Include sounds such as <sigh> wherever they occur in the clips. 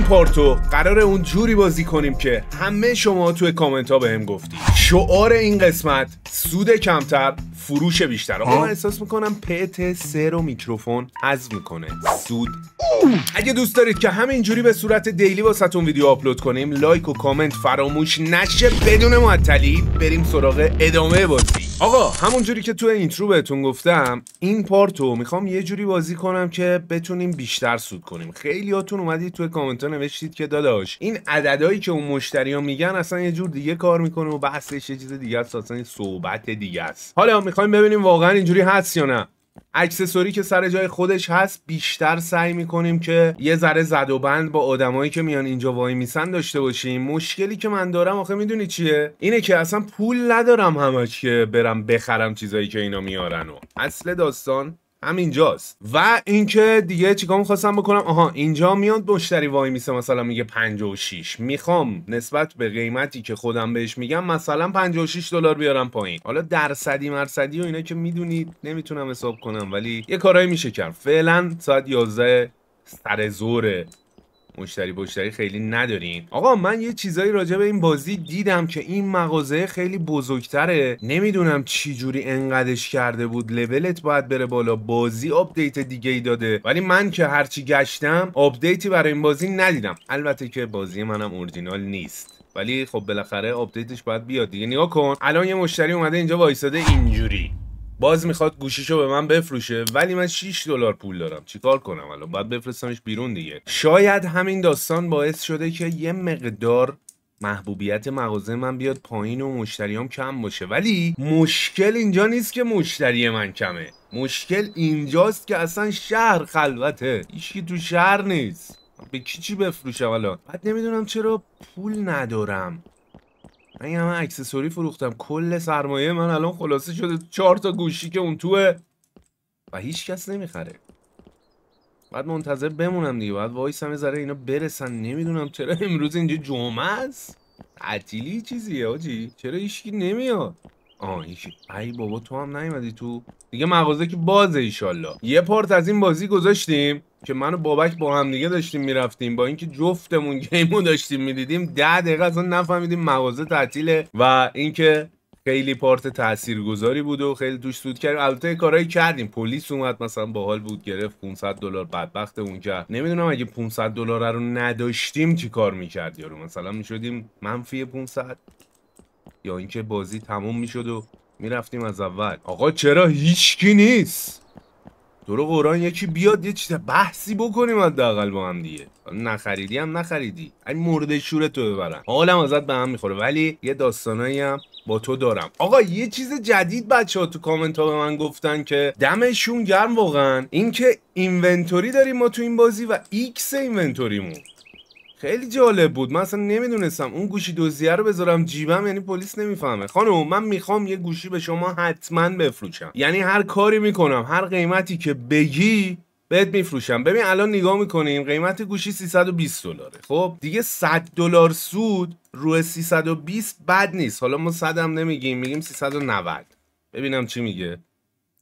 این پارتو قرار اون جوری بازی کنیم که همه شما توی کامنت ها به هم گفتید شعار این قسمت سود کمتر فروش بیشتر آقا احساس میکنم پت سر و میکروفون از میکنه سود اگه دوست دارید که همینجوری به صورت دیلی واسهتون ویدیو آپلود کنیم لایک و کامنت فراموش نشه بدون معطلی بریم سراغ ادامه بازی آقا همونجوری که تو اینترو بهتون گفتم این پارتو میخوام یه جوری بازی کنم که بتونیم بیشتر سود کنیم خیلیاتون اومدید توی کامنت ها نوشتید که داداش این عددهایی که اون مشتری ها میگن اصلا یه جور دیگه کار میکنه و بحثش یه چیز دیگه است اصلا صحبت دیگه است حالا میخوایم ببینیم واقعا اینجوری هست یا نه اکسسوری که سر جای خودش هست بیشتر سعی میکنیم که یه ذره زد و بند با آدمایی که میان اینجا وای میسن داشته باشیم مشکلی که من دارم آخه میدونی چیه اینه که اصلا پول ندارم همش که برم بخرم چیزایی که اینا میارن و اصل داستان همینجاست و اینکه دیگه چیکار میخواستم بکنم آها اینجا میاد مشتری وای میسه مثلا میگه 56 میخوام نسبت به قیمتی که خودم بهش میگم مثلا 56 دلار بیارم پایین حالا درصدی مرصدی و اینا که میدونید نمیتونم حساب کنم ولی یه کارایی میشه کرد فعلا ساعت 11 سر زوره مشتری مشتری خیلی ندارین آقا من یه چیزایی راجع به این بازی دیدم که این مغازه خیلی بزرگتره نمیدونم چی جوری انقدش کرده بود لولت باید بره بالا بازی آپدیت دیگه ای داده ولی من که هرچی گشتم آپدیتی برای این بازی ندیدم البته که بازی منم اورجینال نیست ولی خب بالاخره آپدیتش باید بیاد دیگه نگاه کن الان یه مشتری اومده اینجا وایساده اینجوری باز میخواد گوشیشو به من بفروشه ولی من 6 دلار پول دارم چیکار کنم الان باید بفرستمش بیرون دیگه شاید همین داستان باعث شده که یه مقدار محبوبیت مغازه من بیاد پایین و مشتریام کم باشه ولی مشکل اینجا نیست که مشتری من کمه مشکل اینجاست که اصلا شهر خلوته هیچکی تو شهر نیست به کی چی بفروشم الان بعد نمیدونم چرا پول ندارم من آره، همه اکسسوری فروختم کل سرمایه من الان خلاصه شده چهار تا گوشی که اون توه و هیچ کس نمیخره بعد منتظر بمونم دیگه بعد هم ذره اینا برسن نمیدونم چرا امروز اینجا جمعه است عتیلی چیزیه آجی چرا هیچکی نمیاد آه یکی ای بابا تو هم نیومدی تو دیگه مغازه که بازه ایشالله یه پارت از این بازی گذاشتیم که منو بابک با هم دیگه داشتیم میرفتیم با اینکه جفتمون <laughs> گیمو داشتیم میدیدیم ده دقیقه اصلا نفهمیدیم مغازه تعطیله و اینکه خیلی پارت تاثیرگذاری بود و خیلی توش سود کرد البته کارهایی کردیم پلیس اومد مثلا باحال بود گرفت 500 دلار بدبخت اون که نمیدونم اگه 500 دلار رو نداشتیم چی کار میکرد یارو مثلا میشدیم منفی 500 یا اینکه بازی تموم میشد و میرفتیم از اول آقا چرا هیچکی نیست دورو قرآن یکی بیاد یه چیز بحثی بکنیم حداقل با هم دیگه نخریدی هم نخریدی این مورد شور تو ببرن حالم ازت به هم میخوره ولی یه داستانایی هم با تو دارم آقا یه چیز جدید بچه ها تو کامنت ها به من گفتن که دمشون گرم واقعا اینکه اینونتوری داریم ما تو این بازی و ایکس اینونتوریمون خیلی جالب بود من اصلا نمیدونستم اون گوشی دوزیه رو بذارم جیبم یعنی پلیس نمیفهمه خانم من میخوام یه گوشی به شما حتما بفروشم یعنی هر کاری میکنم هر قیمتی که بگی بهت میفروشم ببین الان نگاه میکنیم قیمت گوشی 320 دلاره خب دیگه 100 دلار سود روی 320 بد نیست حالا ما 100 هم نمیگیم میگیم 390 ببینم چی میگه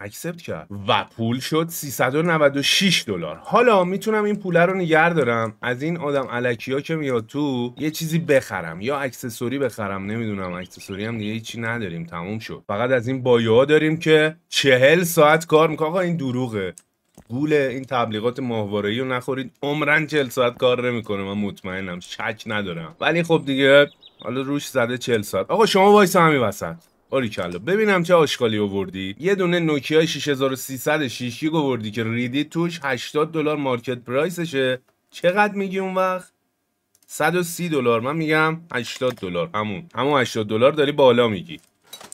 اکسپت کرد و پول شد 396 دلار حالا میتونم این پول رو نگه دارم از این آدم الکیا که میاد تو یه چیزی بخرم یا اکسسوری بخرم نمیدونم اکسسوری هم دیگه چی نداریم تموم شد فقط از این بایوها داریم که چهل ساعت کار میکنه آقا این دروغه گول این تبلیغات ماهواره رو نخورید عمرن 40 ساعت کار نمیکنه من مطمئنم شک ندارم ولی خب دیگه حالا روش زده 40 ساعت آقا شما وایس همین وسط آریکلا ببینم چه آشکالی آوردی یه دونه نوکیا 6300 شیشی آوردی که ریدی توش 80 دلار مارکت پرایسشه چقدر میگی اون وقت 130 دلار من میگم 80 دلار همون همون 80 دلار داری بالا میگی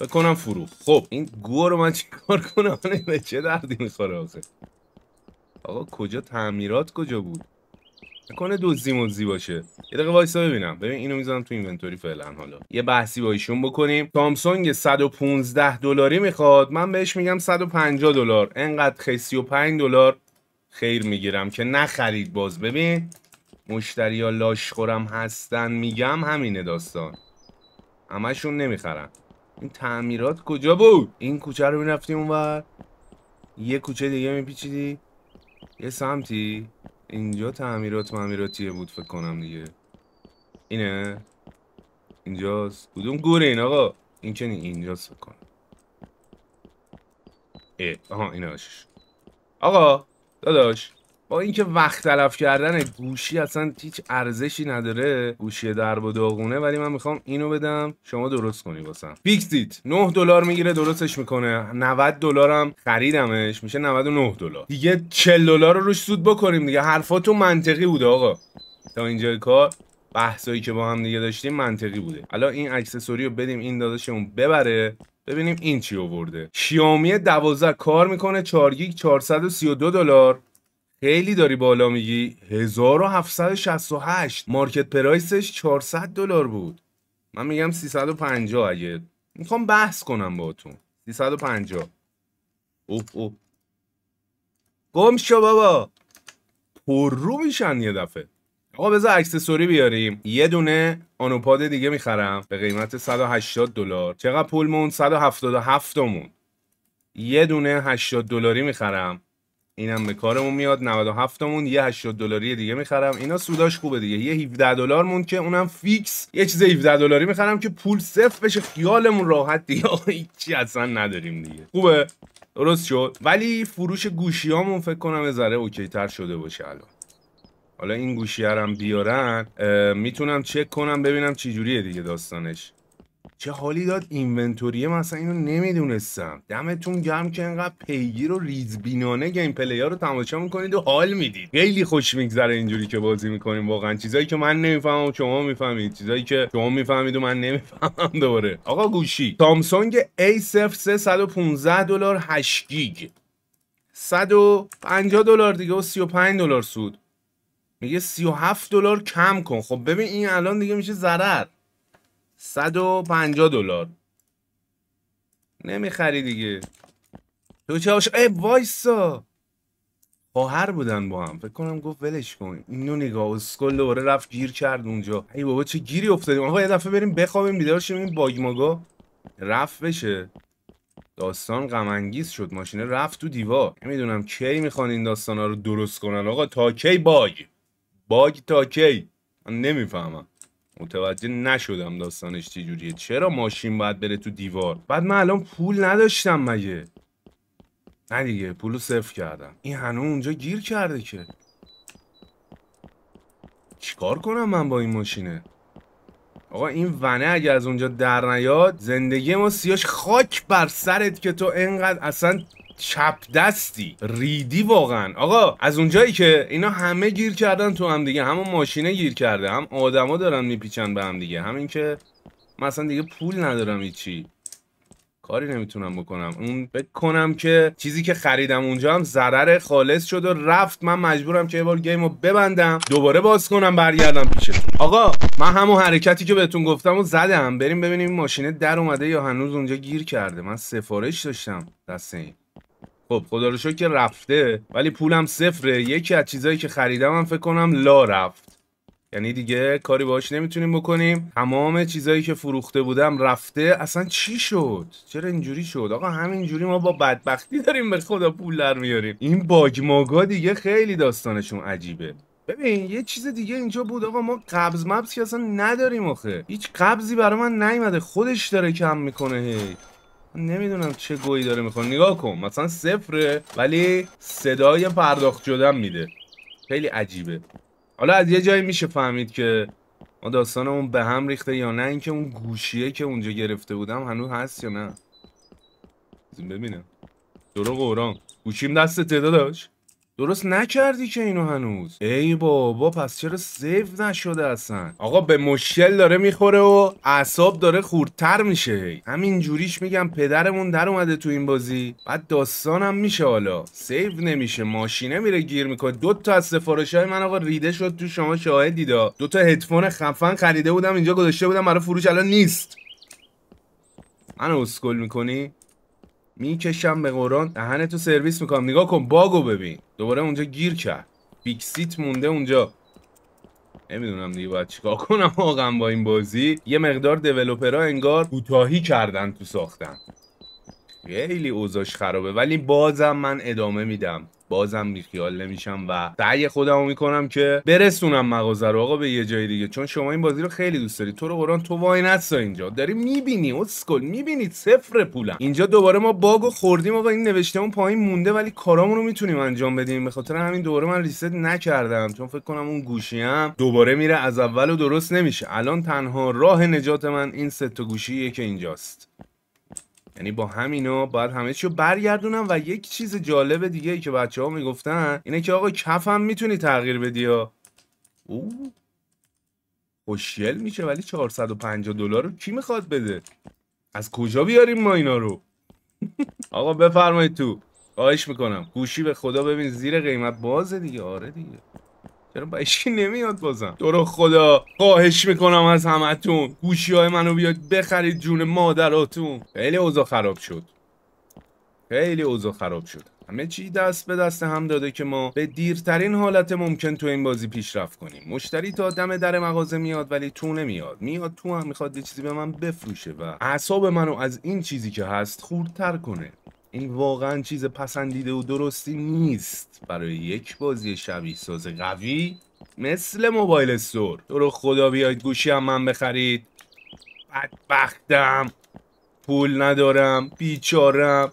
بکنم فرو خب این گوه رو من چیکار کنم به <laughs> چه دردی میخوره آخه آقا کجا تعمیرات کجا بود کنه دوزی موزی باشه یه دقیقه وایسا ببینم ببین اینو میذارم تو اینونتوری فعلا حالا یه بحثی با ایشون بکنیم سامسونگ 115 دلاری میخواد من بهش میگم 150 دلار انقدر خیلی 35 دلار خیر میگیرم که نخرید باز ببین مشتری ها خورم هستن میگم همینه داستان همشون نمیخرن این تعمیرات کجا بود این کوچه رو میرفتی اونور یه کوچه دیگه میپیچیدی یه سمتی اینجا تعمیرات تعمیراتیه بود فکر کنم دیگه اینه اینجاست کدوم گوره این آقا این چنین اینجاست فکر کنم اه آها اینه آقا داداش با اینکه وقت تلف کردن گوشی اصلا هیچ ارزشی نداره گوشی درب و داغونه ولی من میخوام اینو بدم شما درست کنی واسم فیکسیت 9 دلار میگیره درستش میکنه 90 دلارم خریدمش میشه 99 دلار دیگه 40 دلار رو روش سود بکنیم دیگه حرفاتو منطقی بوده آقا تا اینجا کار بحثایی که با هم دیگه داشتیم منطقی بوده حالا این اکسسوری رو بدیم این داداشمون ببره ببینیم این چی آورده شیامی 12 کار میکنه 4 گیگ 432 دلار خیلی داری بالا میگی 1768 مارکت پرایسش 400 دلار بود من میگم 350 اگه میخوام بحث کنم باهاتون 350 اوه اوه گم شو بابا پر رو میشن یه دفعه آقا بذار اکسسوری بیاریم یه دونه آنوپاد دیگه میخرم به قیمت 180 دلار چقدر پول مون 177 مون یه دونه 80 دلاری میخرم اینم به کارمون میاد 97 مون یه 80 دلاری دیگه میخرم اینا سوداش خوبه دیگه یه 17 دلار مون که اونم فیکس یه چیز 17 دلاری میخرم که پول صفر بشه خیالمون راحت دیگه هیچی اصلا نداریم دیگه خوبه درست شد ولی فروش گوشیامون فکر کنم یه ذره اوکی تر شده باشه الان حالا این گوشی بیارن میتونم چک کنم ببینم چی جوریه دیگه داستانش چه حالی داد اینونتوری مثلا اینو نمیدونستم دمتون گرم که انقدر پیگیر و ریزبینانه گیم ها رو تماشا میکنید و حال میدید خیلی خوش میگذره اینجوری که بازی میکنیم واقعا چیزایی که من نمیفهمم شما میفهمید چیزایی که شما میفهمید و من نمیفهمم دوباره آقا گوشی سامسونگ A03 115 دلار 8 گیگ 150 دلار دیگه و 35 دلار سود میگه 37 دلار کم کن خب ببین این الان دیگه میشه ضرر 150 دلار نمیخری دیگه تو چه ای وایسا خواهر بودن با هم فکر کنم گفت ولش کن اینو نگاه اسکل دوباره رفت گیر کرد اونجا ای بابا چه گیری افتادیم آقا یه دفعه بریم بخوابیم بیدار شیم این باگ ماگا رفت بشه داستان غم انگیز شد ماشینه رفت تو دیوار نمیدونم کی میخوان این داستانا رو درست کنن آقا تا کی باگ باگ تا من نمیفهمم متوجه نشدم داستانش جوریه چرا ماشین باید بره تو دیوار بعد من الان پول نداشتم مگه نه دیگه پولو صفر کردم این هنو اونجا گیر کرده که چیکار کنم من با این ماشینه آقا این ونه اگه از اونجا در نیاد زندگی ما سیاش خاک بر سرت که تو انقدر اصلا چپ دستی ریدی واقعا آقا از اونجایی که اینا همه گیر کردن تو هم دیگه همون ماشینه گیر کرده هم آدما دارن میپیچن به هم دیگه همین که من دیگه پول ندارم هیچی کاری نمیتونم بکنم اون بکنم که چیزی که خریدم اونجا هم ضرر خالص شد و رفت من مجبورم که یه بار گیم رو ببندم دوباره باز کنم برگردم پیشتون آقا من همون حرکتی که بهتون گفتم و زدم بریم ببینیم این ماشینه در اومده یا هنوز اونجا گیر کرده من سفارش داشتم دست این خب خدا رو که رفته ولی پولم صفره یکی از چیزایی که خریدم هم فکر کنم لا رفت یعنی دیگه کاری باش نمیتونیم بکنیم تمام چیزایی که فروخته بودم رفته اصلا چی شد چرا اینجوری شد آقا همینجوری ما با بدبختی داریم به خدا پول در میاریم این باگ ماگا دیگه خیلی داستانشون عجیبه ببین یه چیز دیگه اینجا بود آقا ما قبض مبز اصلا نداریم آخه هیچ قبضی برای من نیومده خودش داره کم میکنه هی نمیدونم چه گویی داره میخوان نگاه کن مثلا صفره ولی صدای پرداخت شدن میده خیلی عجیبه حالا از یه جایی میشه فهمید که ما داستانمون به هم ریخته یا نه اینکه اون گوشیه که اونجا گرفته بودم هنوز هست یا نه ببینم درو قرآن گوشیم دست داشت؟ درست نکردی که اینو هنوز ای بابا پس چرا سیو نشده اصلا آقا به مشکل داره میخوره و اعصاب داره خوردتر میشه همین جوریش میگم پدرمون در اومده تو این بازی بعد داستانم میشه حالا سیو نمیشه ماشینه میره گیر میکنه دو تا از سفارش های من آقا ریده شد تو شما شاهد دیدا دو تا هدفون خفن خریده بودم اینجا گذاشته بودم برای فروش الان نیست من اسکل میکنی میکشم به قرآن دهنه تو سرویس میکنم نگاه کن باگو ببین دوباره اونجا گیر کرد بیکسیت مونده اونجا نمیدونم دیگه باید چیکار کنم واقعا با این بازی یه مقدار دیولوپرها انگار کوتاهی کردن تو ساختن خیلی اوضاش خرابه ولی بازم من ادامه میدم بازم بیخیال نمیشم و سعی خودمو میکنم که برسونم مغازه رو آقا به یه جای دیگه چون شما این بازی رو خیلی دوست داری تو رو قران تو وای نسا اینجا داری میبینی اسکل میبینی صفر پولم اینجا دوباره ما باگو خوردیم آقا این نوشته اون پایین مونده ولی کارامون رو میتونیم انجام بدیم به خاطر همین دوباره من ریست نکردم چون فکر کنم اون هم دوباره میره از اول و درست نمیشه الان تنها راه نجات من این ست گوشیه که اینجاست یعنی با همینا باید همه چی رو برگردونم و یک چیز جالب دیگه ای که بچه ها میگفتن اینه که آقا کفم میتونی تغییر بدی ها او خوشیل میشه ولی 450 دلار رو کی میخواد بده از کجا بیاریم ما اینا رو <laughs> آقا بفرمایید تو آیش میکنم گوشی به خدا ببین زیر قیمت بازه دیگه آره دیگه چرا بشی نمیاد بازم تو خدا خواهش میکنم از همتون گوشی های منو بیاد بخرید جون مادراتون خیلی اوضاع خراب شد خیلی اوضاع خراب شد همه چی دست به دست هم داده که ما به دیرترین حالت ممکن تو این بازی پیشرفت کنیم مشتری تا دم در مغازه میاد ولی تو نمیاد میاد تو هم میخواد یه چیزی به من بفروشه و اعصاب منو از این چیزی که هست خوردتر کنه این واقعا چیز پسندیده و درستی نیست برای یک بازی شبیه ساز قوی مثل موبایل استور تو رو خدا بیاید گوشی هم من بخرید بدبختم پول ندارم بیچارم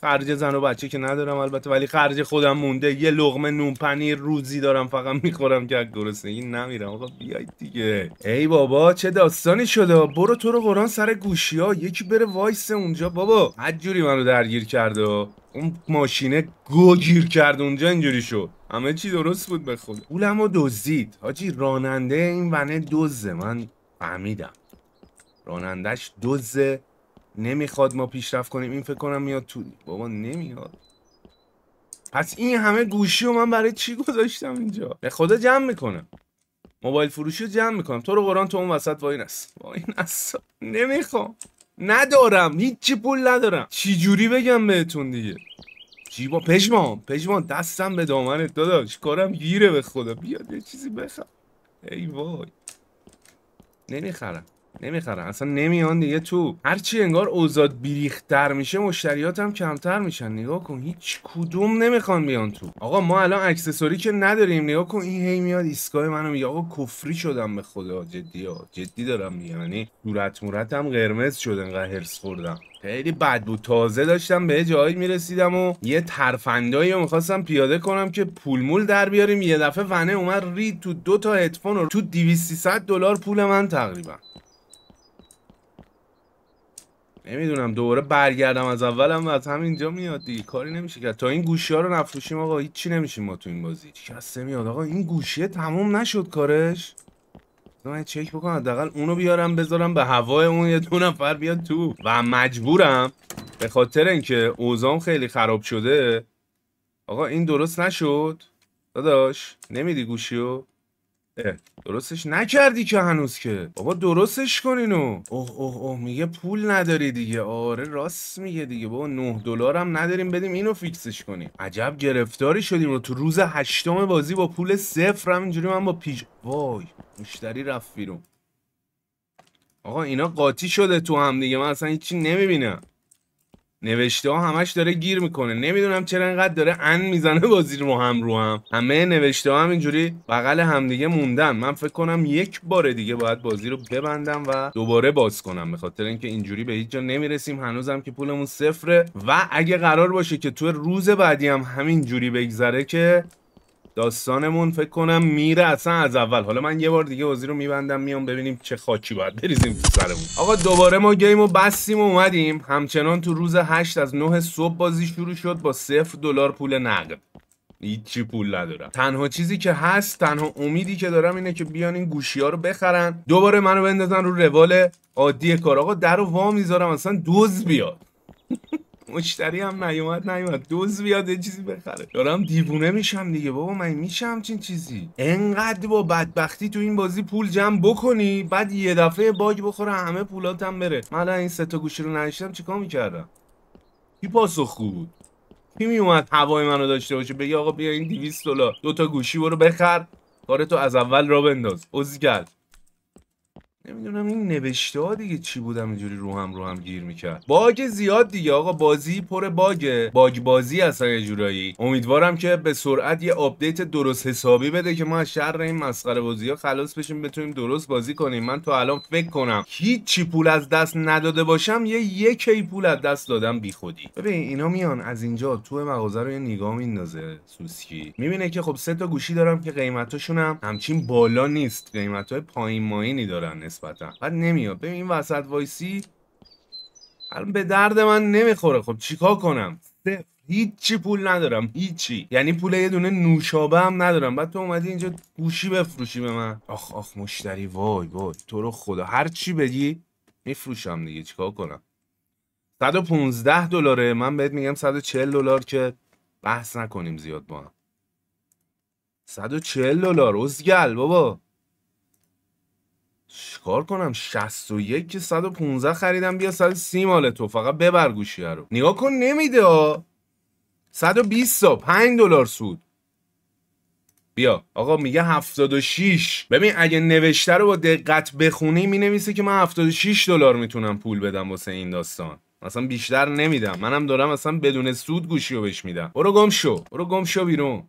خرج زن و بچه که ندارم البته ولی خرج خودم مونده یه لغمه نون پنیر روزی دارم فقط میخورم که گرسنگی نمیرم آقا بیاید دیگه ای بابا چه داستانی شده برو تو رو قرآن سر گوشی ها یکی بره وایس اونجا بابا هر جوری منو درگیر کرده اون ماشینه گوگیر گیر کرد اونجا اینجوری شد همه چی درست بود به خود اولمو دزدید حاجی راننده این ونه دزده من فهمیدم رانندش دوز. نمیخواد ما پیشرفت کنیم این فکر کنم میاد تو بابا نمیاد پس این همه گوشی رو من برای چی گذاشتم اینجا به خدا جمع میکنم موبایل فروشی رو جمع میکنم تو رو قرآن تو اون وسط وای است وای نست نمیخوام ندارم هیچی پول ندارم چی جوری بگم بهتون دیگه با پشمان پشمان دستم به دامنت داداش کارم گیره به خدا بیاد یه چیزی بخرم ای وای نمیخرم نمیخرن اصلا نمیان دیگه تو هرچی انگار اوزاد بیریختر میشه مشتریاتم کمتر میشن نگاه کن هیچ کدوم نمیخوان بیان تو آقا ما الان اکسسوری که نداریم نگاه کن این هی میاد ایستگاه منو میگه آقا کفری شدم به خدا جدی ها جدی دارم میگم یعنی دورت مورتم قرمز شد انقدر هرس خوردم خیلی بد بود تازه داشتم به جایی میرسیدم و یه ترفندایی رو میخواستم پیاده کنم که مول در بیاریم یه دفعه ونه اومد رید تو دو تا هدفون رو تو 2300 دلار پول من تقریبا نمیدونم دوباره برگردم از اولم و از همینجا میاد دیگه کاری نمیشه کرد تا این گوشی ها رو نفروشیم آقا هیچی نمیشیم ما تو این بازی کسته میاد آقا این گوشیه تموم نشد کارش من چک بکنم حداقل اونو بیارم بذارم به هوای اون یه دو نفر بیاد تو و مجبورم به خاطر اینکه اوزام خیلی خراب شده آقا این درست نشد داداش نمیدی گوشیو درستش نکردی که هنوز که بابا درستش کنین اینو اوه اوه اوه میگه پول نداری دیگه آره راست میگه دیگه بابا 9 دلار هم نداریم بدیم اینو فیکسش کنیم عجب گرفتاری شدیم رو تو روز هشتم بازی با پول صفر اینجوری من با پیج وای مشتری رفت بیرون آقا اینا قاطی شده تو هم دیگه من اصلا هیچی نمیبینم نوشته ها همش داره گیر میکنه نمیدونم چرا انقدر داره ان میزنه بازی رو هم رو هم همه نوشته ها هم اینجوری بغل همدیگه موندن من فکر کنم یک بار دیگه باید بازی رو ببندم و دوباره باز کنم به خاطر اینکه اینجوری به هیچ جا نمیرسیم هنوزم که پولمون صفره و اگه قرار باشه که تو روز بعدی هم همین بگذره که داستانمون فکر کنم میره اصلا از اول حالا من یه بار دیگه بازی رو میبندم میام ببینیم چه خاکی باید بریزیم تو سرمون آقا دوباره ما گیم و بستیم و اومدیم همچنان تو روز هشت از نه صبح بازی شروع شد با صفر دلار پول نقد هیچی پول ندارم تنها چیزی که هست تنها امیدی که دارم اینه که بیان این گوشی ها رو بخرن دوباره منو بندازن رو روال عادی کار آقا در رو وا میذارم اصلا دوز بیاد مشتری هم نیومد نیومد دوز بیاد یه چیزی بخره دارم دیوونه میشم دیگه بابا من میشم چین چیزی انقدر با بدبختی تو این بازی پول جمع بکنی بعد یه دفعه باگ بخوره همه پولاتم بره من این سه تا گوشی رو نشتم چیکار میکردم کی پاسخ بود کی میومد هوای منو داشته باشه بگی آقا بیا این 200 دلار دو تا گوشی برو بخر کارتو از اول را بنداز اوزگل نمیدونم این نوشته ها دیگه چی بودم اینجوری رو هم رو هم گیر میکرد باگ زیاد دیگه آقا بازی پر باگه باگ بازی اصلا یه جورایی امیدوارم که به سرعت یه آپدیت درست حسابی بده که ما از شر این مسخره بازی ها خلاص بشیم بتونیم درست بازی کنیم من تو الان فکر کنم هیچی پول از دست نداده باشم یه یکی پول از دست دادم بیخودی ببین اینا میان از اینجا تو مغازه رو یه نگاه میندازه سوسکی میبینه که خب سه تا گوشی دارم که قیمتاشون هم همچین بالا نیست های پایین ماینی دارن نسبتا بعد نمیاد ببین این وسط وایسی الان به درد من نمیخوره خب چیکار کنم هیچی پول ندارم هیچی یعنی پول یه دونه نوشابه هم ندارم بعد تو اومدی اینجا گوشی بفروشی به من آخ آخ مشتری وای وای تو رو خدا هر چی بگی میفروشم دیگه چیکار کنم 115 دلاره من بهت میگم 140 دلار که بحث نکنیم زیاد با هم 140 دلار ازگل بابا چیکار کنم 61 که 115 خریدم بیا 130 مال تو فقط ببر گوشیه رو نگاه کن نمیده ها 120 تا 5 دلار سود بیا آقا میگه 76 ببین اگه نوشته رو با دقت بخونی مینویسه که من 76 دلار میتونم پول بدم واسه این داستان اصلا بیشتر نمیدم منم دارم اصلا بدون سود گوشی رو بهش میدم برو گم شو برو گم شو بیرون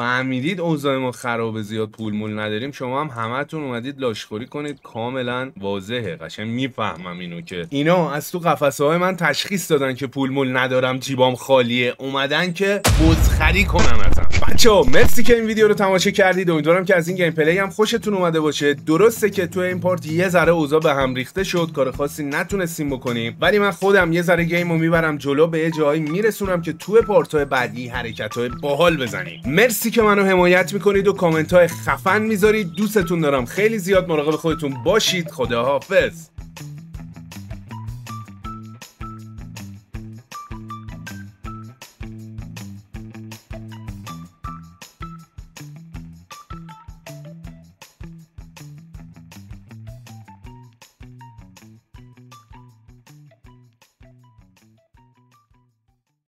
فهمیدید اوضاع ما خراب زیاد پول مول نداریم شما هم همتون اومدید لاشخوری کنید کاملا واضحه قشنگ میفهمم اینو که اینا از تو قفسه های من تشخیص دادن که پول مول ندارم جیبام خالیه اومدن که بزخری کنن ازم بچه مرسی که این ویدیو رو تماشا کردید امیدوارم که از این گیم پلی هم خوشتون اومده باشه درسته که تو این پارت یه ذره اوضاع به هم ریخته شد کار خاصی نتونستیم بکنیم ولی من خودم یه ذره گیم رو میبرم جلو به یه جایی میرسونم که تو پارت های بعدی حرکت های باحال بزنیم مرسی که منو حمایت میکنید و کامنت های خفن میذارید دوستتون دارم خیلی زیاد مراقب خودتون باشید خداحافظ